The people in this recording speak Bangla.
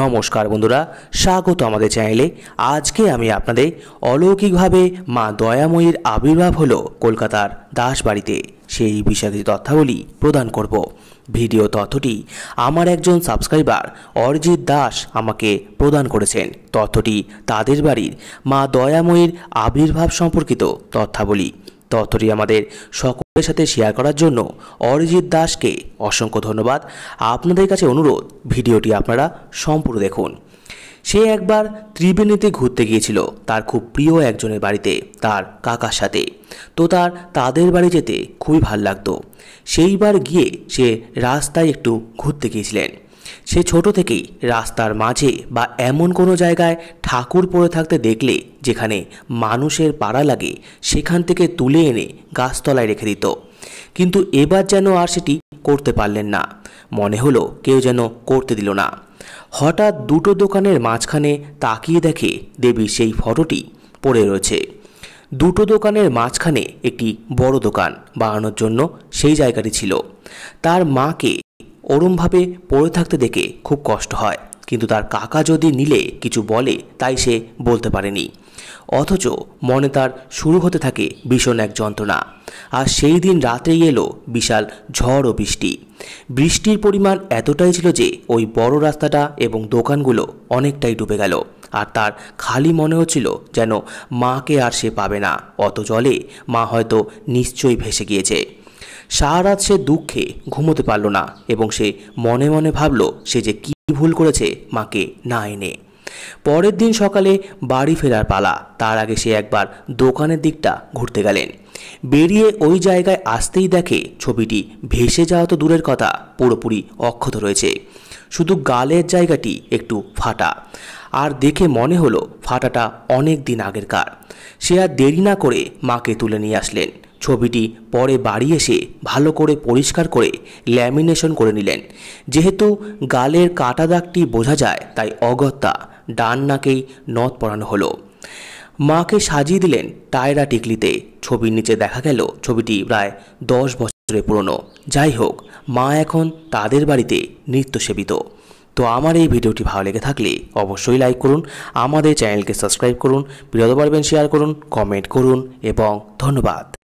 নমস্কার বন্ধুরা স্বাগত আমাদের চ্যানেলে আজকে আমি আপনাদের অলৌকিকভাবে মা দয়াময়ীর আবির্ভাব হলো কলকাতার দাসবাড়িতে সেই বিষয়ে তথ্যাবলী প্রদান করব ভিডিও তথ্যটি আমার একজন সাবস্ক্রাইবার অরিজিৎ দাস আমাকে প্রদান করেছেন তথ্যটি তাদের বাড়ির মা দয়াময়ীর আবির্ভাব সম্পর্কিত তথ্যাবলী তথ্যটি আমাদের সকলের সাথে শেয়ার করার জন্য অরিজিৎ দাসকে অসংখ্য ধন্যবাদ আপনাদের কাছে অনুরোধ ভিডিওটি আপনারা সম্পূর্ণ দেখুন সে একবার ত্রিবেণীতে ঘুরতে গিয়েছিল তার খুব প্রিয় একজনের বাড়িতে তার কাকার সাথে তো তার তাদের বাড়ি যেতে খুবই ভাল লাগতো সেইবার গিয়ে সে রাস্তায় একটু ঘুরতে গিয়েছিলেন সে ছোট থেকেই রাস্তার মাঝে বা এমন কোনো জায়গায় ঠাকুর পড়ে থাকতে দেখলে যেখানে মানুষের পাড়া লাগে সেখান থেকে তুলে এনে গাছতলায় রেখে দিত কিন্তু এবার যেন আর সেটি করতে পারলেন না মনে হলো কেউ যেন করতে দিল না হঠাৎ দুটো দোকানের মাঝখানে তাকিয়ে দেখে দেবীর সেই ফটোটি পড়ে রয়েছে দুটো দোকানের মাঝখানে একটি বড় দোকান বানানোর জন্য সেই জায়গাটি ছিল তার মাকে ওরমভাবে পড়ে থাকতে দেখে খুব কষ্ট হয় কিন্তু তার কাকা যদি নিলে কিছু বলে তাই সে বলতে পারেনি অথচ মনে তার শুরু হতে থাকে ভীষণ এক যন্ত্রণা আর সেই দিন রাতেই এলো বিশাল ঝড় ও বৃষ্টি বৃষ্টির পরিমাণ এতটাই ছিল যে ওই বড় রাস্তাটা এবং দোকানগুলো অনেকটাই ডুবে গেল আর তার খালি মনে হচ্ছিল যেন মাকে আর সে পাবে না অত জলে মা হয়তো নিশ্চয়ই ভেসে গিয়েছে সারারাত সে দুঃখে ঘুমোতে পারল না এবং সে মনে মনে ভাবল সে যে কি ভুল করেছে মাকে না এনে পরের দিন সকালে বাড়ি ফেরার পালা তার আগে সে একবার দোকানের দিকটা ঘুরতে গেলেন বেরিয়ে ওই জায়গায় আসতেই দেখে ছবিটি ভেসে যাওয়া তো দূরের কথা পুরোপুরি অক্ষত রয়েছে শুধু গালের জায়গাটি একটু ফাটা আর দেখে মনে হলো ফাটাটা অনেক দিন আগেরকার সে আর দেরি না করে মাকে তুলে নিয়ে আসলেন ছবিটি পরে বাড়ি এসে ভালো করে পরিষ্কার করে ল্যামিনেশন করে নিলেন যেহেতু গালের কাটা দাগটি বোঝা যায় তাই অগত্যা ডান নাকেই নথ পরানো হলো মাকে সাজিয়ে দিলেন টায়রা টিকলিতে ছবির নিচে দেখা গেল ছবিটি প্রায় দশ বছরে পুরনো যাই হোক মা এখন তাদের বাড়িতে সেবিত তো আমার এই ভিডিওটি ভালো লেগে থাকলে অবশ্যই লাইক করুন আমাদের চ্যানেলকে সাবস্ক্রাইব করুন বিরত পারবেন শেয়ার করুন কমেন্ট করুন এবং ধন্যবাদ